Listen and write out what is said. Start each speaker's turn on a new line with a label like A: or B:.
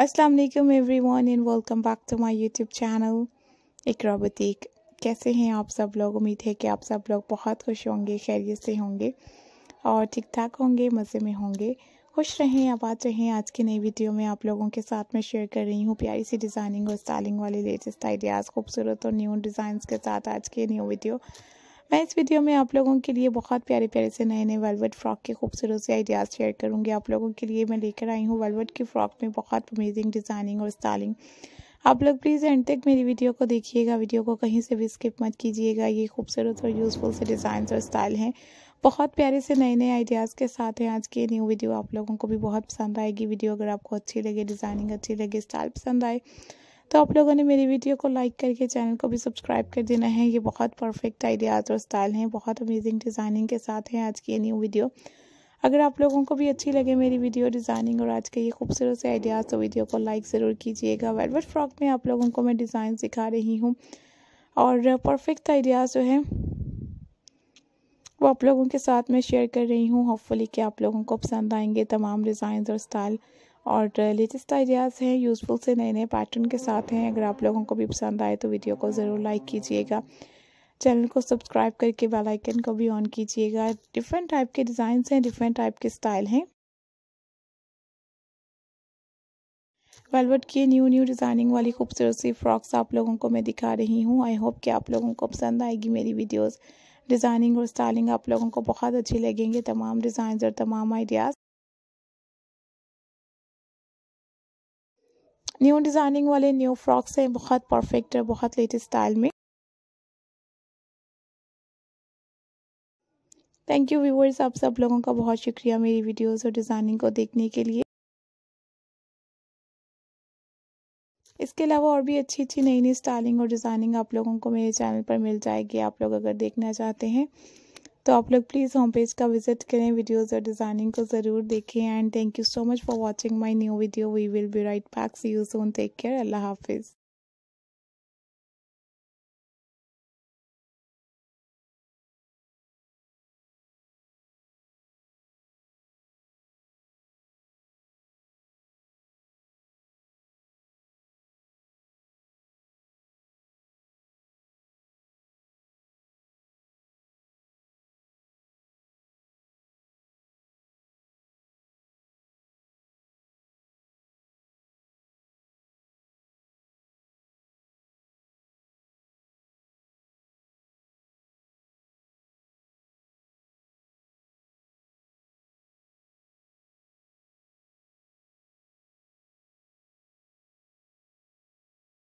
A: अस्सलाम वालेकुम everyone and welcome back to my YouTube channel Iqra कैसे हैं आप सब लोग उम्मीद है कि आप सब लोग बहुत खुश होंगे खैरियत से होंगे और ठीक ठाक होंगे मज़े में होंगे खुश रहें आबाद रहें आज की नई वीडियो में आप लोगों के साथ में शेयर कर रही हूँ प्यारी सी डिज़ाइनिंग और स्टाइलिंग वाले लेटेस्ट आइडियाज़ खूबसूरत और न्यू डिज़ाइन के साथ आज की न्यू वीडियो मैं इस वीडियो में आप लोगों के लिए बहुत प्यारे प्यारे से नए नए वेलवेट फ्रॉक के खूबसूरत से आइडियाज़ शेयर करूँगी आप लोगों के लिए मैं लेकर आई हूँ वेलवेट की फ़्रॉक में बहुत अमेजिंग डिज़ाइनिंग और स्टाइलिंग आप लोग प्लीज़ एंड तक मेरी वीडियो को देखिएगा वीडियो को कहीं से भी स्किप मत कीजिएगा ये खूबसूरत और यूज़फुल से डिज़ाइन और स्टाइल हैं बहुत प्यारे से नए नए आइडियाज़ के साथ हैं आज की न्यू वीडियो आप लोगों को भी बहुत पसंद आएगी वीडियो अगर आपको अच्छी लगे डिज़ाइनिंग अच्छी लगे स्टाइल पसंद आए तो आप लोगों ने मेरी वीडियो को लाइक करके चैनल को भी सब्सक्राइब कर देना है ये बहुत परफेक्ट आइडियाज़ और स्टाइल हैं बहुत अमेजिंग डिज़ाइनिंग के साथ हैं आज की ये न्यू वीडियो अगर आप लोगों को भी अच्छी लगे मेरी वीडियो डिज़ाइनिंग और आज के ये खूबसूरत से आइडियाज़ तो वीडियो को लाइक ज़रूर कीजिएगा वेलवेट फ्रॉक में आप लोगों को मैं डिज़ाइन सिखा रही हूँ और परफेक्ट आइडियाज़ जो है वो आप लोगों के साथ मैं शेयर कर रही हूँ होपफुली कि आप लोगों को पसंद आएंगे तमाम डिज़ाइन और स्टाइल और लेटेस्ट uh, आइडियाज़ हैं यूज़फुल से नए नए पैटर्न के साथ हैं अगर आप लोगों को भी पसंद आए तो वीडियो को ज़रूर लाइक कीजिएगा चैनल को सब्सक्राइब करके बेल आइकन को भी ऑन कीजिएगा डिफरेंट टाइप के डिज़ाइन हैं डिफरेंट टाइप के स्टाइल हैं वेलवेट की न्यू न्यू डिज़ाइनिंग वाली खूबसूरत सी फ्रॉक्स आप लोगों को मैं दिखा रही हूँ आई होप कि आप लोगों को पसंद आएगी मेरी वीडियोज़ डिज़ाइनिंग और स्टाइलिंग आप लोगों को बहुत अच्छी लगेंगे तमाम डिज़ाइन और तमाम आइडियाज़ न्यू डिज़ाइनिंग वाले न्यू फ्रॉक्स हैं बहुत परफेक्ट है बहुत लेटेस्ट स्टाइल में थैंक यू व्यूवर्स आप सब लोगों का बहुत शुक्रिया मेरी वीडियोस और डिज़ाइनिंग को देखने के लिए इसके अलावा और भी अच्छी अच्छी नई नई स्टाइलिंग और डिज़ाइनिंग आप लोगों को मेरे चैनल पर मिल जाएगी आप लोग अगर देखना चाहते हैं तो आप लोग प्लीज़ होम पेज का विजिट करें वीडियोस और डिज़ाइनिंग को ज़रूर देखें and thank you so much for watching my new video we will be right back see you soon take care अल्लाह हाफिज़